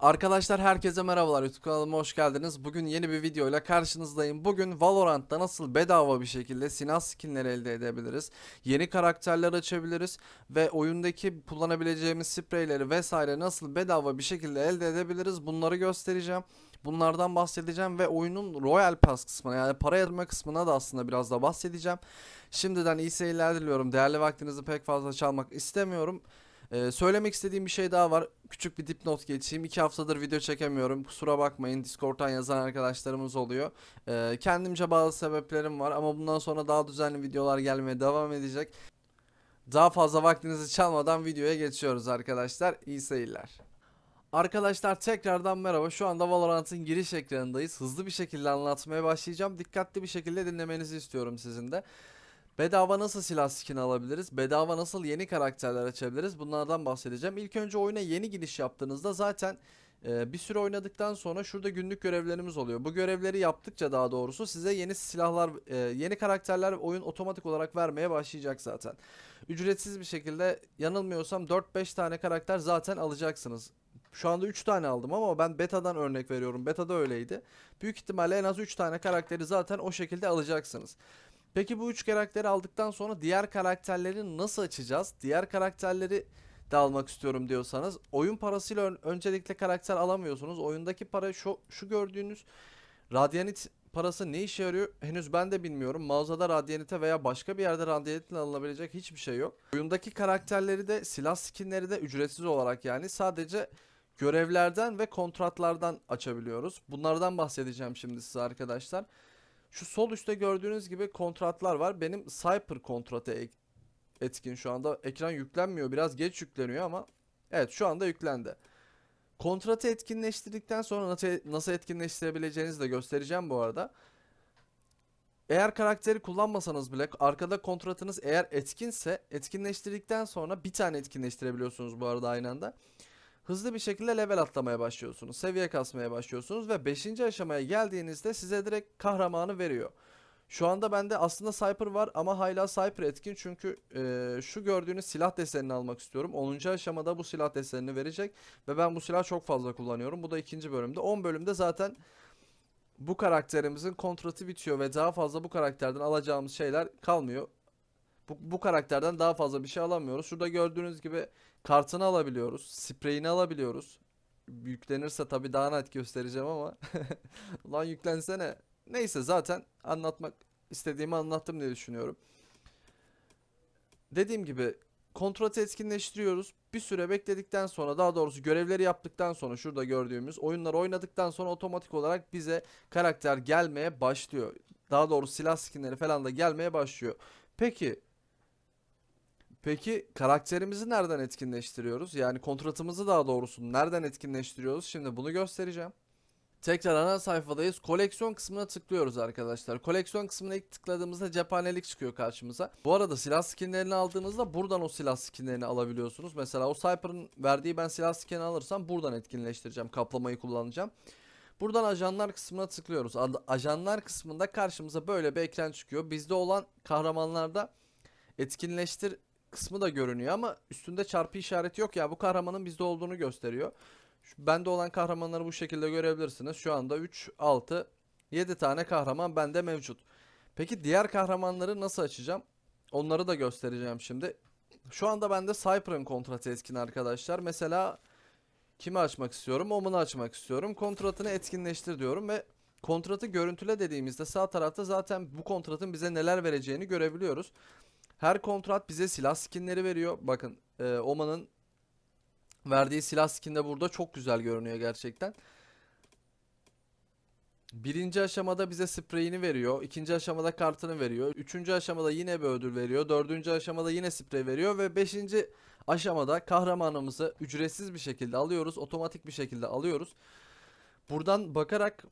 Arkadaşlar herkese merhabalar YouTube kanalıma hoş geldiniz. Bugün yeni bir videoyla karşınızdayım. Bugün Valorant'ta nasıl bedava bir şekilde silah skinleri elde edebiliriz. Yeni karakterler açabiliriz ve oyundaki kullanabileceğimiz spreyleri vesaire nasıl bedava bir şekilde elde edebiliriz bunları göstereceğim. Bunlardan bahsedeceğim ve oyunun Royal Pass kısmına yani para yatırma kısmına da aslında biraz da bahsedeceğim. Şimdiden iyi seyirler diliyorum. Değerli vaktinizi pek fazla çalmak istemiyorum. Ee, söylemek istediğim bir şey daha var. Küçük bir dipnot geçeyim. İki haftadır video çekemiyorum. Kusura bakmayın. Discord'tan yazan arkadaşlarımız oluyor. Ee, kendimce bazı sebeplerim var ama bundan sonra daha düzenli videolar gelmeye devam edecek. Daha fazla vaktinizi çalmadan videoya geçiyoruz arkadaşlar. İyi seyirler. Arkadaşlar tekrardan merhaba. Şu anda Valorant'ın giriş ekranındayız. Hızlı bir şekilde anlatmaya başlayacağım. Dikkatli bir şekilde dinlemenizi istiyorum sizin de. Bedava nasıl silah skin alabiliriz? Bedava nasıl yeni karakterler açabiliriz? Bunlardan bahsedeceğim. İlk önce oyuna yeni giriş yaptığınızda zaten e, bir süre oynadıktan sonra şurada günlük görevlerimiz oluyor. Bu görevleri yaptıkça daha doğrusu size yeni silahlar, e, yeni karakterler oyun otomatik olarak vermeye başlayacak zaten. Ücretsiz bir şekilde yanılmıyorsam 4-5 tane karakter zaten alacaksınız. Şu anda 3 tane aldım ama ben betadan örnek veriyorum. Beta'da öyleydi. Büyük ihtimalle en az 3 tane karakteri zaten o şekilde alacaksınız. Peki bu üç karakteri aldıktan sonra diğer karakterleri nasıl açacağız? Diğer karakterleri de almak istiyorum diyorsanız oyun parasıyla ön, öncelikle karakter alamıyorsunuz. Oyundaki para şu, şu gördüğünüz Radianit parası ne işe yarıyor henüz ben de bilmiyorum. Mağazada radianite veya başka bir yerde radyanitle alınabilecek hiçbir şey yok. Oyundaki karakterleri de silah skinleri de ücretsiz olarak yani sadece görevlerden ve kontratlardan açabiliyoruz. Bunlardan bahsedeceğim şimdi size arkadaşlar. Şu sol üstte gördüğünüz gibi kontratlar var. Benim Cyper kontratı etkin şu anda. Ekran yüklenmiyor. Biraz geç yükleniyor ama evet şu anda yüklendi. Kontratı etkinleştirdikten sonra e- nasıl etkinleştirebileceğinizi de göstereceğim bu arada. Eğer karakteri kullanmasanız bile arkada kontratınız eğer etkinse etkinleştirdikten sonra bir tane etkinleştirebiliyorsunuz bu arada aynı anda hızlı bir şekilde level atlamaya başlıyorsunuz. Seviye kasmaya başlıyorsunuz ve 5. aşamaya geldiğinizde size direkt kahramanı veriyor. Şu anda bende aslında Cyper var ama hala Cyper etkin çünkü e, şu gördüğünüz silah desenini almak istiyorum. 10. aşamada bu silah desenini verecek ve ben bu silahı çok fazla kullanıyorum. Bu da 2. bölümde. 10 bölümde zaten bu karakterimizin kontratı bitiyor ve daha fazla bu karakterden alacağımız şeyler kalmıyor. Bu, bu karakterden daha fazla bir şey alamıyoruz. Şurada gördüğünüz gibi kartını alabiliyoruz. Spreyini alabiliyoruz. Yüklenirse tabii daha net göstereceğim ama. Ulan yüklensene. Neyse zaten anlatmak istediğimi anlattım diye düşünüyorum. Dediğim gibi kontratı etkinleştiriyoruz. Bir süre bekledikten sonra daha doğrusu görevleri yaptıktan sonra şurada gördüğümüz oyunları oynadıktan sonra otomatik olarak bize karakter gelmeye başlıyor. Daha doğrusu silah skinleri falan da gelmeye başlıyor. Peki Peki karakterimizi nereden etkinleştiriyoruz? Yani kontratımızı daha doğrusu nereden etkinleştiriyoruz? Şimdi bunu göstereceğim. Tekrar ana sayfadayız. Koleksiyon kısmına tıklıyoruz arkadaşlar. Koleksiyon kısmına ilk tıkladığımızda cephanelik çıkıyor karşımıza. Bu arada silah skinlerini aldığınızda buradan o silah skinlerini alabiliyorsunuz. Mesela o Cypher'ın verdiği ben silah skin alırsam buradan etkinleştireceğim. Kaplamayı kullanacağım. Buradan ajanlar kısmına tıklıyoruz. Ajanlar kısmında karşımıza böyle bir ekran çıkıyor. Bizde olan kahramanlarda etkinleştir kısmı da görünüyor ama üstünde çarpı işareti yok ya bu kahramanın bizde olduğunu gösteriyor. Şu, bende olan kahramanları bu şekilde görebilirsiniz. Şu anda 3, 6, 7 tane kahraman bende mevcut. Peki diğer kahramanları nasıl açacağım? Onları da göstereceğim şimdi. Şu anda bende Cypher'ın kontratı etkin arkadaşlar. Mesela kimi açmak istiyorum? Omen'ı açmak istiyorum. Kontratını etkinleştir diyorum ve kontratı görüntüle dediğimizde sağ tarafta zaten bu kontratın bize neler vereceğini görebiliyoruz. Her kontrat bize silah skinleri veriyor. Bakın e, Oma'nın verdiği silah skinde burada çok güzel görünüyor gerçekten. Birinci aşamada bize spreyini veriyor. ikinci aşamada kartını veriyor. Üçüncü aşamada yine bir ödül veriyor. Dördüncü aşamada yine sprey veriyor. Ve beşinci aşamada kahramanımızı ücretsiz bir şekilde alıyoruz. Otomatik bir şekilde alıyoruz. Buradan bakarak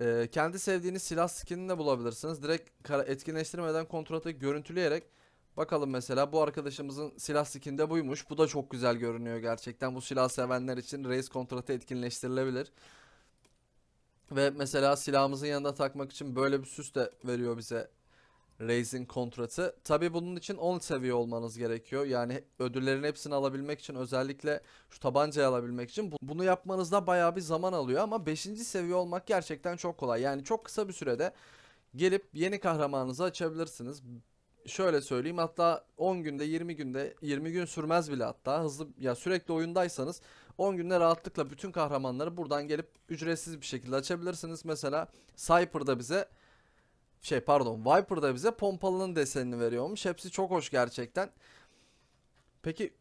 e, kendi sevdiğiniz silah skinini de bulabilirsiniz. Direkt etkinleştirmeden kontratı görüntüleyerek Bakalım mesela bu arkadaşımızın silah skinde buymuş. Bu da çok güzel görünüyor gerçekten. Bu silah sevenler için reis kontratı etkinleştirilebilir. Ve mesela silahımızın yanında takmak için böyle bir süs de veriyor bize raising kontratı. Tabi bunun için 10 seviye olmanız gerekiyor. Yani ödüllerin hepsini alabilmek için özellikle şu tabancayı alabilmek için bunu yapmanızda baya bir zaman alıyor. Ama 5. seviye olmak gerçekten çok kolay. Yani çok kısa bir sürede gelip yeni kahramanınızı açabilirsiniz şöyle söyleyeyim hatta 10 günde 20 günde 20 gün sürmez bile hatta hızlı ya sürekli oyundaysanız 10 günde rahatlıkla bütün kahramanları buradan gelip ücretsiz bir şekilde açabilirsiniz. Mesela Cypher'da bize şey pardon Viper'da bize pompalının desenini veriyormuş. Hepsi çok hoş gerçekten. Peki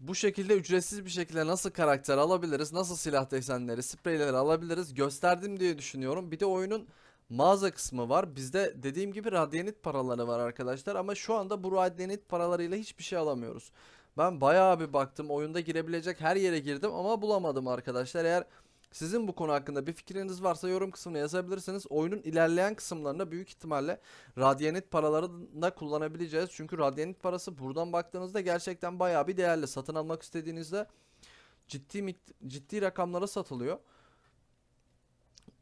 bu şekilde ücretsiz bir şekilde nasıl karakter alabiliriz? Nasıl silah desenleri, spreyleri alabiliriz? Gösterdim diye düşünüyorum. Bir de oyunun mağaza kısmı var. Bizde dediğim gibi radyanit paraları var arkadaşlar ama şu anda bu radyanit paralarıyla hiçbir şey alamıyoruz. Ben bayağı bir baktım oyunda girebilecek her yere girdim ama bulamadım arkadaşlar. Eğer sizin bu konu hakkında bir fikriniz varsa yorum kısmına yazabilirsiniz. Oyunun ilerleyen kısımlarında büyük ihtimalle radyanit paralarında kullanabileceğiz. Çünkü radyanit parası buradan baktığınızda gerçekten bayağı bir değerli. Satın almak istediğinizde ciddi ciddi rakamlara satılıyor.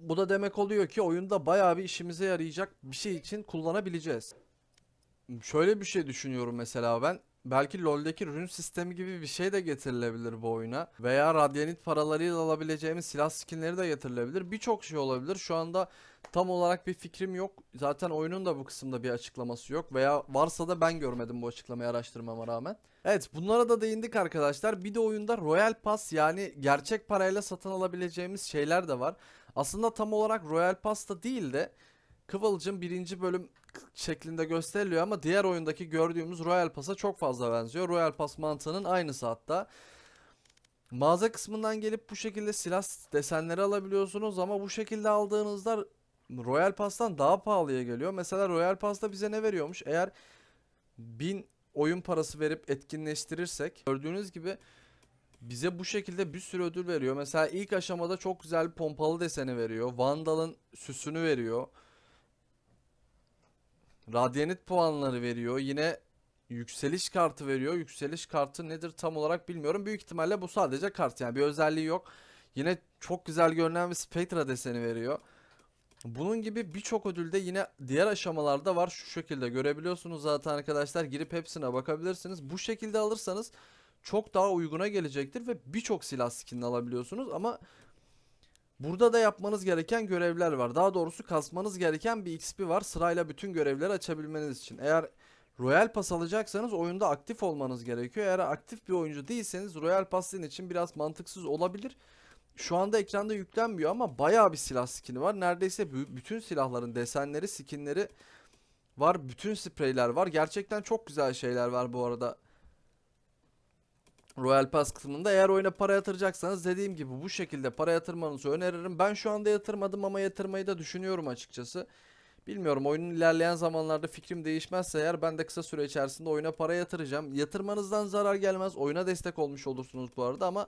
Bu da demek oluyor ki oyunda bayağı bir işimize yarayacak bir şey için kullanabileceğiz. Şöyle bir şey düşünüyorum mesela ben. Belki LoL'deki rün sistemi gibi bir şey de getirilebilir bu oyuna. Veya radyanit paralarıyla alabileceğimiz silah skinleri de getirilebilir. Birçok şey olabilir. Şu anda tam olarak bir fikrim yok. Zaten oyunun da bu kısımda bir açıklaması yok. Veya varsa da ben görmedim bu açıklamayı araştırmama rağmen. Evet bunlara da değindik arkadaşlar. Bir de oyunda Royal Pass yani gerçek parayla satın alabileceğimiz şeyler de var. Aslında tam olarak Royal Pasta değil de Kıvılcım birinci bölüm şeklinde gösteriliyor ama diğer oyundaki gördüğümüz Royal Pass'a çok fazla benziyor. Royal Pass mantığının aynısı hatta. Mağaza kısmından gelip bu şekilde silah desenleri alabiliyorsunuz ama bu şekilde aldığınızda Royal Pass'tan daha pahalıya geliyor. Mesela Royal Pass'ta bize ne veriyormuş? Eğer 1000 oyun parası verip etkinleştirirsek gördüğünüz gibi bize bu şekilde bir sürü ödül veriyor. Mesela ilk aşamada çok güzel pompalı deseni veriyor. Vandal'ın süsünü veriyor. Radyanit puanları veriyor. Yine yükseliş kartı veriyor. Yükseliş kartı nedir tam olarak bilmiyorum. Büyük ihtimalle bu sadece kart yani bir özelliği yok. Yine çok güzel görünen bir Spectra deseni veriyor. Bunun gibi birçok ödülde yine diğer aşamalarda var. Şu şekilde görebiliyorsunuz zaten arkadaşlar. Girip hepsine bakabilirsiniz. Bu şekilde alırsanız çok daha uyguna gelecektir ve birçok silah skinini alabiliyorsunuz ama burada da yapmanız gereken görevler var. Daha doğrusu kasmanız gereken bir XP var sırayla bütün görevleri açabilmeniz için. Eğer Royal Pass alacaksanız oyunda aktif olmanız gerekiyor. Eğer aktif bir oyuncu değilseniz Royal Pass için biraz mantıksız olabilir. Şu anda ekranda yüklenmiyor ama bayağı bir silah skini var. Neredeyse bütün silahların desenleri, skinleri var. Bütün spreyler var. Gerçekten çok güzel şeyler var bu arada Royal Pass kısmında eğer oyuna para yatıracaksanız dediğim gibi bu şekilde para yatırmanızı öneririm. Ben şu anda yatırmadım ama yatırmayı da düşünüyorum açıkçası. Bilmiyorum oyunun ilerleyen zamanlarda fikrim değişmezse eğer ben de kısa süre içerisinde oyuna para yatıracağım. Yatırmanızdan zarar gelmez. Oyuna destek olmuş olursunuz bu arada ama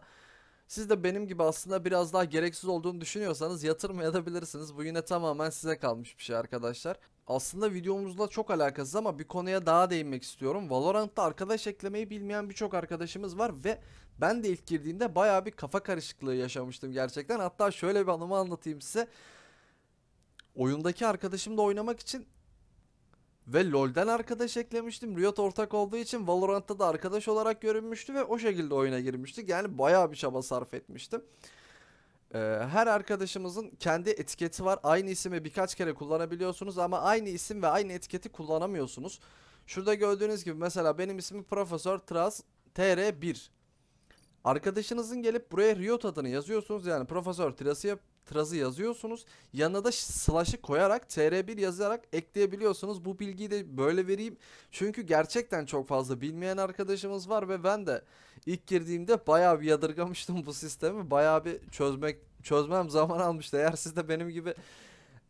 siz de benim gibi aslında biraz daha gereksiz olduğunu düşünüyorsanız yatırmayabilirsiniz. Bu yine tamamen size kalmış bir şey arkadaşlar aslında videomuzla çok alakasız ama bir konuya daha değinmek istiyorum. Valorant'ta arkadaş eklemeyi bilmeyen birçok arkadaşımız var ve ben de ilk girdiğimde baya bir kafa karışıklığı yaşamıştım gerçekten. Hatta şöyle bir anımı anlatayım size. Oyundaki arkadaşımla oynamak için ve LoL'den arkadaş eklemiştim. Riot ortak olduğu için Valorant'ta da arkadaş olarak görünmüştü ve o şekilde oyuna girmiştik. Yani baya bir çaba sarf etmiştim. Ee, her arkadaşımızın kendi etiketi var. Aynı ismi birkaç kere kullanabiliyorsunuz ama aynı isim ve aynı etiketi kullanamıyorsunuz. Şurada gördüğünüz gibi mesela benim ismim Profesör Tras TR1. Arkadaşınızın gelip buraya Riot adını yazıyorsunuz. Yani Profesör Tras'ı Traz'ı yazıyorsunuz. Yanına da slash'ı koyarak TR1 yazarak ekleyebiliyorsunuz. Bu bilgiyi de böyle vereyim. Çünkü gerçekten çok fazla bilmeyen arkadaşımız var ve ben de İlk girdiğimde bayağı bir yadırgamıştım bu sistemi. Bayağı bir çözmek çözmem zaman almıştı. Eğer siz de benim gibi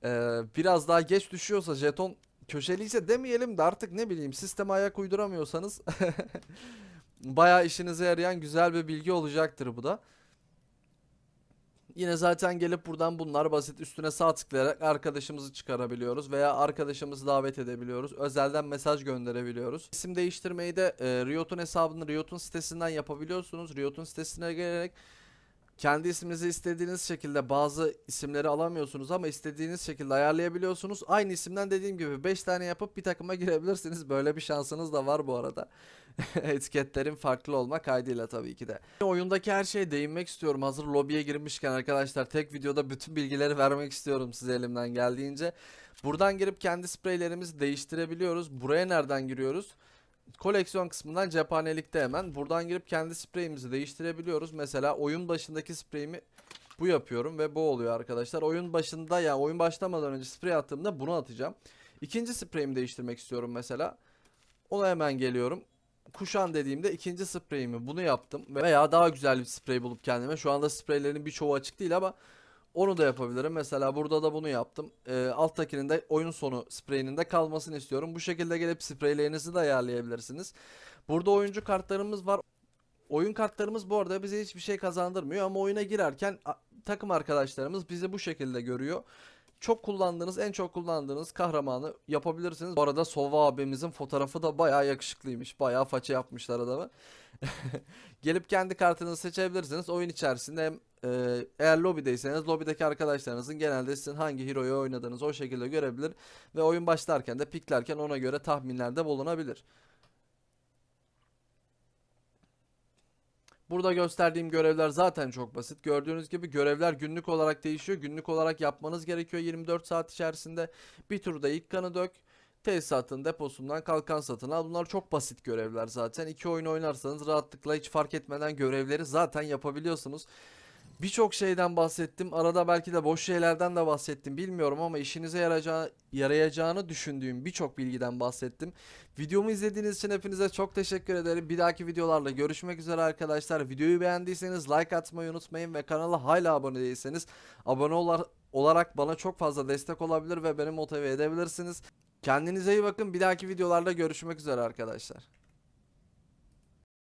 e, biraz daha geç düşüyorsa jeton köşeliyse demeyelim de artık ne bileyim sisteme ayak uyduramıyorsanız bayağı işinize yarayan güzel bir bilgi olacaktır bu da. Yine zaten gelip buradan bunlar basit üstüne sağ tıklayarak arkadaşımızı çıkarabiliyoruz veya arkadaşımızı davet edebiliyoruz. Özelden mesaj gönderebiliyoruz. İsim değiştirmeyi de e, Riot'un hesabını Riot'un sitesinden yapabiliyorsunuz. Riot'un sitesine gelerek kendi isminizi istediğiniz şekilde bazı isimleri alamıyorsunuz ama istediğiniz şekilde ayarlayabiliyorsunuz. Aynı isimden dediğim gibi 5 tane yapıp bir takıma girebilirsiniz. Böyle bir şansınız da var bu arada. etiketlerin farklı olma kaydıyla tabii ki de. Oyundaki her şeye değinmek istiyorum. Hazır lobiye girmişken arkadaşlar tek videoda bütün bilgileri vermek istiyorum size elimden geldiğince. Buradan girip kendi spreylerimizi değiştirebiliyoruz. Buraya nereden giriyoruz? koleksiyon kısmından cephanelikte hemen buradan girip kendi spreyimizi değiştirebiliyoruz. Mesela oyun başındaki spreyimi bu yapıyorum ve bu oluyor arkadaşlar. Oyun başında ya yani oyun başlamadan önce sprey attığımda bunu atacağım. İkinci spreyimi değiştirmek istiyorum mesela. Ona hemen geliyorum kuşan dediğimde ikinci spreyimi bunu yaptım. Veya daha güzel bir sprey bulup kendime. Şu anda spreylerin birçoğu açık değil ama onu da yapabilirim. Mesela burada da bunu yaptım. E, alttakinin de oyun sonu spreyinin de kalmasını istiyorum. Bu şekilde gelip spreylerinizi de ayarlayabilirsiniz. Burada oyuncu kartlarımız var. Oyun kartlarımız bu arada bize hiçbir şey kazandırmıyor ama oyuna girerken takım arkadaşlarımız bizi bu şekilde görüyor çok kullandığınız, en çok kullandığınız kahramanı yapabilirsiniz. Bu arada Sova abimizin fotoğrafı da baya yakışıklıymış. baya faça yapmışlar adamı. Gelip kendi kartınızı seçebilirsiniz. Oyun içerisinde hem e, eğer lobideyseniz lobideki arkadaşlarınızın genelde sizin hangi hero'yu oynadığınızı o şekilde görebilir. Ve oyun başlarken de piklerken ona göre tahminlerde bulunabilir. Burada gösterdiğim görevler zaten çok basit. Gördüğünüz gibi görevler günlük olarak değişiyor. Günlük olarak yapmanız gerekiyor 24 saat içerisinde. Bir turda ilk kanı dök. Tesisatın deposundan kalkan satın al. Bunlar çok basit görevler zaten. İki oyun oynarsanız rahatlıkla hiç fark etmeden görevleri zaten yapabiliyorsunuz. Birçok şeyden bahsettim. Arada belki de boş şeylerden de bahsettim. Bilmiyorum ama işinize yarayacağı, yarayacağını düşündüğüm birçok bilgiden bahsettim. Videomu izlediğiniz için hepinize çok teşekkür ederim. Bir dahaki videolarla görüşmek üzere arkadaşlar. Videoyu beğendiyseniz like atmayı unutmayın ve kanala hala abone değilseniz abone olar olarak bana çok fazla destek olabilir ve beni motive edebilirsiniz. Kendinize iyi bakın. Bir dahaki videolarda görüşmek üzere arkadaşlar.